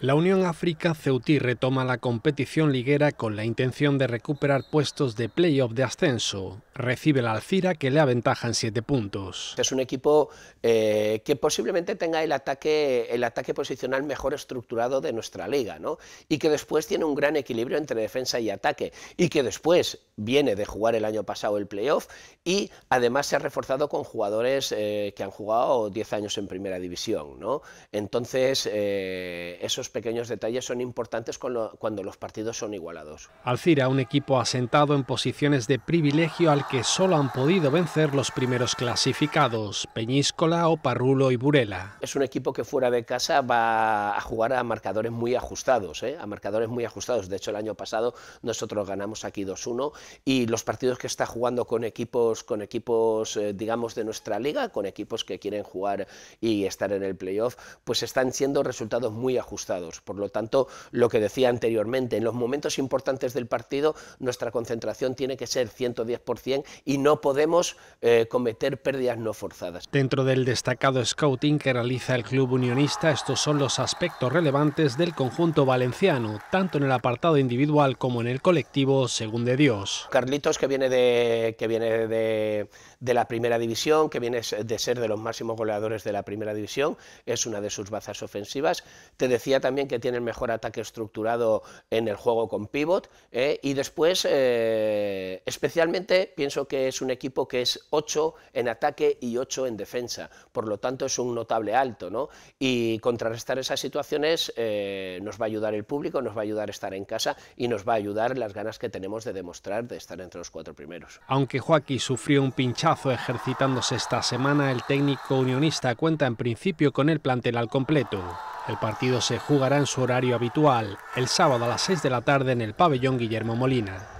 La Unión África Ceutí retoma la competición liguera con la intención de recuperar puestos de playoff de ascenso recibe la Alcira que le aventaja en siete puntos. Es un equipo eh, que posiblemente tenga el ataque, el ataque posicional mejor estructurado de nuestra liga y que después tiene un gran equilibrio entre defensa y ataque y que después viene de jugar el año pasado el playoff y además se ha reforzado con jugadores eh, que han jugado 10 años en primera división. ¿no? Entonces eh, esos pequeños detalles son importantes cuando los partidos son igualados. Alcira, un equipo asentado en posiciones de privilegio al que solo han podido vencer los primeros clasificados, Peñíscola, Oparrulo y Burela. Es un equipo que fuera de casa va a jugar a marcadores muy ajustados, ¿eh? a marcadores muy ajustados. De hecho, el año pasado nosotros ganamos aquí 2-1 y los partidos que está jugando con equipos, con equipos, eh, digamos, de nuestra liga, con equipos que quieren jugar y estar en el playoff, pues están siendo resultados muy ajustados. Por lo tanto, lo que decía anteriormente, en los momentos importantes del partido, nuestra concentración tiene que ser 110% y no podemos eh, cometer pérdidas no forzadas. Dentro del destacado scouting que realiza el club unionista, estos son los aspectos relevantes del conjunto valenciano, tanto en el apartado individual como en el colectivo, según de Dios. Carlitos, que viene de, que viene de, de la primera división, que viene de ser de los máximos goleadores de la primera división, es una de sus bazas ofensivas. Te decía también que tiene el mejor ataque estructurado en el juego con pivot eh, y después, eh, especialmente, pienso que es un equipo que es 8 en ataque y 8 en defensa, por lo tanto es un notable alto, ¿no? Y contrarrestar esas situaciones eh, nos va a ayudar el público, nos va a ayudar estar en casa y nos va a ayudar las ganas que tenemos de demostrar de estar entre los cuatro primeros. Aunque Joaquín sufrió un pinchazo ejercitándose esta semana, el técnico unionista cuenta en principio con el plantel al completo. El partido se jugará en su horario habitual, el sábado a las 6 de la tarde en el pabellón Guillermo Molina.